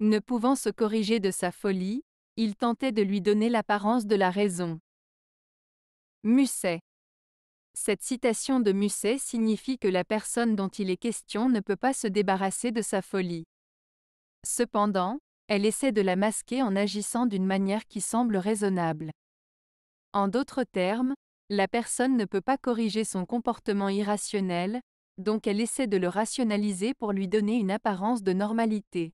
Ne pouvant se corriger de sa folie, il tentait de lui donner l'apparence de la raison. Musset. Cette citation de Musset signifie que la personne dont il est question ne peut pas se débarrasser de sa folie. Cependant, elle essaie de la masquer en agissant d'une manière qui semble raisonnable. En d'autres termes, la personne ne peut pas corriger son comportement irrationnel, donc elle essaie de le rationaliser pour lui donner une apparence de normalité.